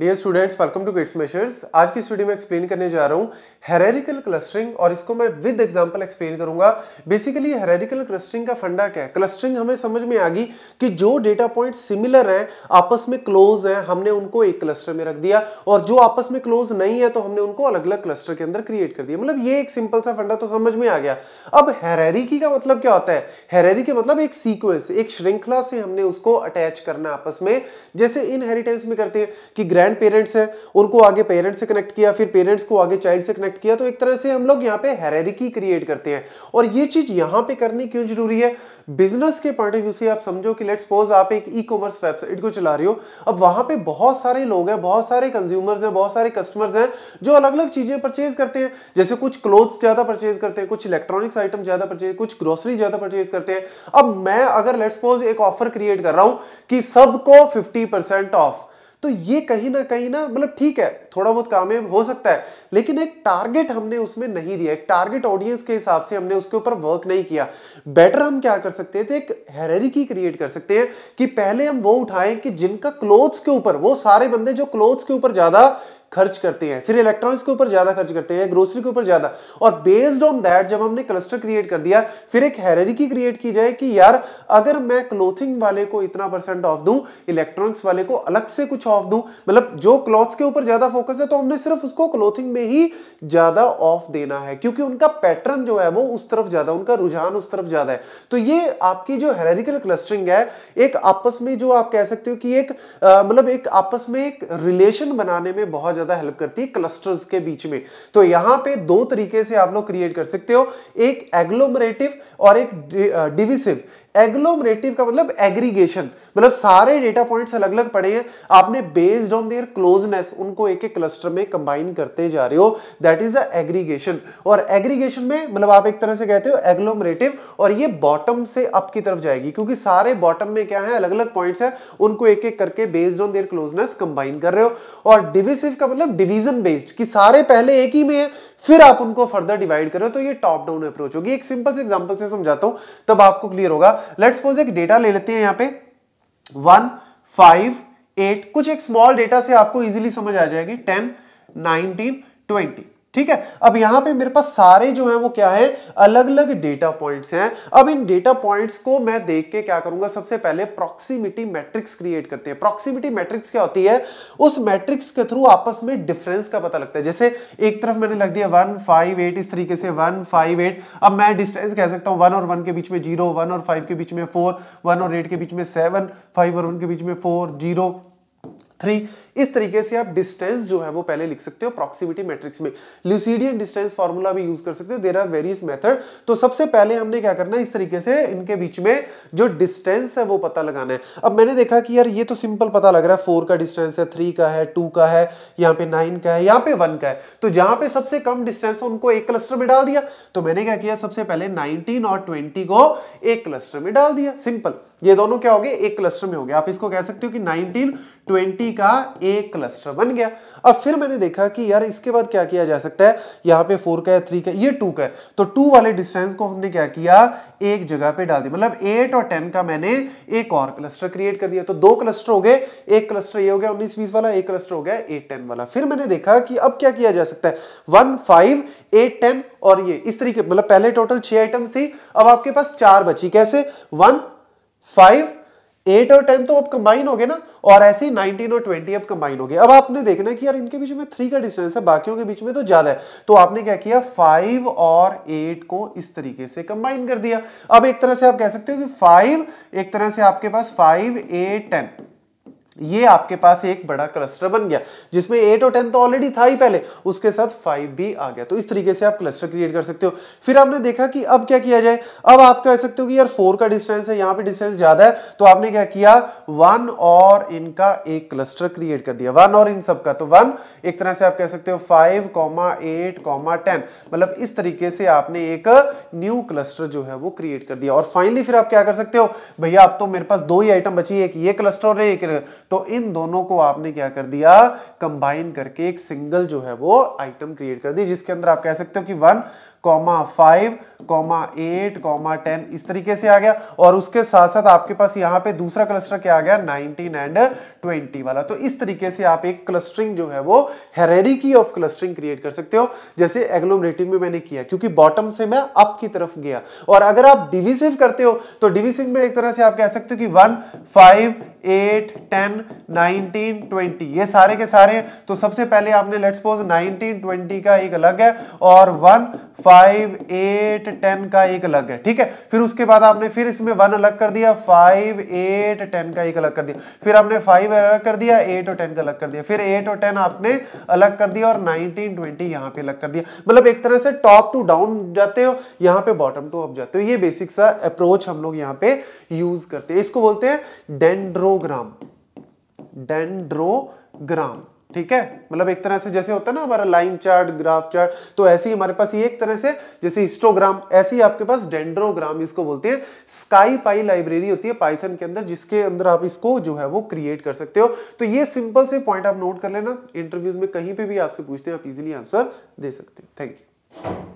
dear students welcome to gates measures आज की study में एक्सप्लेन करने जा रहा हूँ हेरेरिकल क्लस्टरिंग और इसको मैं विद एग्जांपल एक्सप्लेन करूंगा बेसिकली हेरेरिकल क्लस्टरिंग का फंडा क्या है क्लस्टरिंग हमें समझ में आ गई कि जो डेटा पॉइंट सिमिलर हैं आपस में क्लोज हैं हमने उनको एक क्लस्टर में रख दिया और जो आपस में क्लोज नहीं है तो हमने उनको अलग अलग क्लस्टर के अंदर क्रिएट कर दिया मतलब ये एक सिंपल सा फंडा तो समझ में आ गया अब हेरेरिकी का मतलब क्या होता है हेरेरी के मतलब एक सीक्वेंस एक श्रृंखला से हमने उसको अटैच करना आपस में जैसे इनहेरिटेंस में करते हैं कि ग्रैंड पेरेंट्स हैं उनको आगे पेरेंट्स से कनेक्ट किया फिर पेरेंट्स को आगे चाइल्ड से कनेक्ट किया तो एक तरह से हम लोग यहाँ पे हेरेरिकी क्रिएट करते हैं और ये चीज यहाँ पे करनी क्यों जरूरी है बिजनेस के पॉइंट ऑफ व्यू से आप समझो कि लेट सपोज आप एक ई कॉमर्स वेबसाइट को चला रहे हो अब वहां पे बहुत सारे लोग हैं बहुत सारे कंज्यूमर्स हैं बहुत सारे कस्टमर्स हैं जो अलग अलग चीजें परचेज करते हैं जैसे कुछ क्लोथ्स ज्यादा परचेज करते हैं कुछ इलेक्ट्रॉनिक्स आइटम ज्यादा परचेज कुछ ग्रोसरी ज्यादा परचेज करते हैं अब मैं अगर लेट्स सपोज एक ऑफर क्रिएट कर रहा हूं कि सबको फिफ्टी ऑफ तो ये कहीं ना कहीं ना मतलब ठीक है थोड़ा बहुत कामयाब हो सकता है लेकिन एक टारगेट हमने उसमें नहीं दिया एक टारगेट ऑडियंस के हिसाब से हमने उसके ऊपर वर्क नहीं किया बेटर हम क्या कर सकते थे तो एक हेरेरिकी क्रिएट कर सकते हैं कि पहले हम वो उठाएं कि जिनका क्लोथ्स के ऊपर वो सारे बंदे जो क्लोथ्स के ऊपर ज्यादा खर्च करते हैं फिर इलेक्ट्रॉनिक्स के ऊपर ज्यादा खर्च करते हैं ग्रोसरी के ऊपर ज्यादा और बेस्ड ऑन दैट जब हमने क्लस्टर क्रिएट कर दिया फिर एक हैरिकी क्रिएट की जाए कि यार अगर मैं क्लोथिंग वाले को इतना परसेंट ऑफ दूं इलेक्ट्रॉनिक्स वाले को अलग से कुछ ऑफ दूं मतलब जो क्लॉथ्स के ऊपर ज्यादा फोकस है तो हमने सिर्फ उसको क्लोथिंग में ही ज्यादा ऑफ देना है क्योंकि उनका पैटर्न जो है वो उस तरफ ज्यादा उनका रुझान उस तरफ ज्यादा है तो ये आपकी जो हैरिकल क्लस्टरिंग है एक आपस में जो आप कह सकते हो कि एक मतलब एक आपस में एक रिलेशन बनाने में बहुत ज्यादा हेल्प करती है क्लस्टर्स के बीच में तो यहां पे दो तरीके से आप लोग क्रिएट कर सकते हो एक एग्लोमरेटिव और एक डिविसिव एग्लोमरेटिव का मतलब एग्रीगेशन मतलब सारे डेटा पॉइंट्स अलग अलग पड़े हैं आपने बेस्ड ऑन देयर क्लोजनेस उनको एक एक क्लस्टर में कंबाइन करते जा रहे हो दैट इज द एग्रीगेशन और एग्रीगेशन में मतलब आप एक तरह से कहते हो एग्लोमरेटिव और ये बॉटम से अप की तरफ जाएगी क्योंकि सारे बॉटम में क्या है अलग अलग पॉइंट्स है उनको एक एक करके based on their closeness combine कर रहे हो और डिविसिव का मतलब डिविजन बेस्ड कि सारे पहले एक ही में है फिर आप उनको फर्दर डिवाइड करो तो ये टॉप डाउन अप्रोच होगी एक सिंपल से एग्जांपल से समझाता हूं तब आपको क्लियर होगा लेट सपोज एक डेटा ले लेते हैं यहाँ पे वन फाइव एट कुछ एक स्मॉल डेटा से आपको इजीली समझ आ जाएगी टेन नाइनटीन ट्वेंटी ठीक है अब यहां पे मेरे पास सारे जो है वो क्या है अलग अलग डेटा पॉइंट्स हैं अब इन डेटा पॉइंट्स को मैं देख के क्या करूंगा सबसे पहले प्रॉक्सिमिटी मैट्रिक्स क्रिएट करते हैं प्रॉक्सिमिटी मैट्रिक्स क्या होती है उस मैट्रिक्स के थ्रू आपस में डिफरेंस का पता लगता है जैसे एक तरफ मैंने लग दिया वन फाइव एट इस तरीके से वन फाइव एट अब मैं डिस्टेंस कह सकता हूं वन और वन के बीच में जीरो वन और फाइव के बीच में फोर वन और एट के बीच में सेवन फाइव और वन के बीच में फोर जीरो थ्री इस तरीके से आप डिस्टेंस जो है वो पहले लिख सकते हो प्रॉक्सिमिटी मैट्रिक्स में ल्यूसीडियन डिस्टेंस फॉर्मूला भी यूज कर सकते हो देर आर वेरियस मेथड तो सबसे पहले हमने क्या करना है इस तरीके से इनके बीच में जो डिस्टेंस है वो पता लगाना है अब मैंने देखा कि यार ये तो सिंपल पता लग रहा है फोर का डिस्टेंस है थ्री का है टू का है यहाँ पे नाइन का है यहाँ पे वन का है तो जहां पे सबसे कम डिस्टेंस है उनको एक क्लस्टर में डाल दिया तो मैंने क्या किया सबसे पहले नाइनटीन और ट्वेंटी को एक क्लस्टर में डाल दिया सिंपल ये दोनों क्या हो गए एक क्लस्टर में हो गया आप इसको कह सकते हो कि 1920 का एक क्लस्टर बन गया अब फिर मैंने देखा कि यार इसके बाद क्या किया जा सकता है यहाँ पे फोर का है थ्री का ये टू का है तो टू वाले डिस्टेंस को हमने क्या किया एक जगह पे डाल दिया मतलब एट और टेन का मैंने एक और क्लस्टर क्रिएट कर दिया तो दो क्लस्टर हो गए एक क्लस्टर ये हो गया उन्नीस बीस वाला एक क्लस्टर हो गया एट टेन वाला फिर मैंने देखा कि अब क्या किया जा सकता है वन फाइव एट टेन और ये इस तरीके मतलब पहले टोटल छह आइटम्स थी अब आपके पास चार बची कैसे वन फाइव एट और टेन तो अब कंबाइन हो गए ना और ऐसे ही नाइनटीन और ट्वेंटी अब कंबाइन हो गए अब आपने देखना है कि यार इनके बीच में थ्री का डिस्टेंस है बाकियों के बीच में तो ज्यादा है तो आपने क्या किया फाइव और एट को इस तरीके से कंबाइन कर दिया अब एक तरह से आप कह सकते हो कि फाइव एक तरह से आपके पास फाइव एट टेन ये आपके पास एक बड़ा क्लस्टर बन गया जिसमें एट और टेन तो ऑलरेडी था ही पहले उसके साथ फाइव भी आ गया तो इस तरीके से आप क्लस्टर क्रिएट कर सकते हो फिर आपने देखा कि अब क्या किया जाए अब आप कह सकते हो कि यार फोर का डिस्टेंस है यहां पे डिस्टेंस ज्यादा है तो आपने क्या किया वन और इनका एक क्लस्टर क्रिएट कर दिया वन और इन सबका तो वन एक तरह से आप कह सकते हो five comma eight comma ten मतलब इस तरीके से आपने एक न्यू क्लस्टर जो है वो क्रिएट कर दिया और फाइनली फिर आप क्या कर सकते हो भैया अब तो मेरे पास दो ही आइटम बची एक ये क्लस्टर और एक तो इन दोनों को आपने क्या कर दिया कंबाइन करके एक सिंगल जो है वो आइटम क्रिएट कर दी जिसके अंदर आप कह सकते हो कि one comma five comma eight comma ten इस तरीके से आ गया और उसके साथ साथ आपके पास यहाँ पे दूसरा क्लस्टर क्या आ गया नाइनटीन एंड ट्वेंटी वाला तो इस तरीके से आप एक क्लस्टरिंग जो है वो हेरेरिकी ऑफ क्लस्टरिंग क्रिएट कर सकते हो जैसे एग्लोमरेटिव में मैंने किया क्योंकि बॉटम से मैं अप की तरफ गया और अगर आप डिविसिव करते हो तो डिविसिव में एक तरह से आप कह सकते हो कि one five eight ten nineteen twenty ये सारे के सारे तो सबसे पहले आपने लेट्स सपोज नाइनटीन ट्वेंटी का एक अलग है और वन फाइव एट टेन का एक अलग है ठीक है फिर उसके बाद आपने फिर इसमें वन अलग कर दिया फाइव एट टेन का एक अलग कर दिया फिर आपने फाइव अलग कर दिया एट और टेन का अलग कर दिया फिर एट और टेन आपने अलग कर दिया और नाइनटीन ट्वेंटी यहां पे अलग कर दिया मतलब एक तरह से टॉप टू डाउन जाते हो यहां पे बॉटम टू अप जाते हो ये बेसिक सा अप्रोच हम लोग यहाँ पे यूज करते हैं इसको बोलते हैं डेंड्रोग्राम डेंड्रोग्राम ठीक है मतलब एक तरह से जैसे होता है ना हमारा लाइन चार्ट ग्राफ चार्ट तो ऐसे ही हमारे पास ये एक तरह से जैसे हिस्टोग्राम ऐसे ही आपके पास डेंड्रोग्राम इसको बोलते हैं स्काई पाई लाइब्रेरी होती है पाइथन के अंदर जिसके अंदर आप इसको जो है वो क्रिएट कर सकते हो तो ये सिंपल से पॉइंट आप नोट कर लेना इंटरव्यूज में कहीं पे भी आपसे पूछते हैं आप इजिली आंसर दे सकते हैं थैंक यू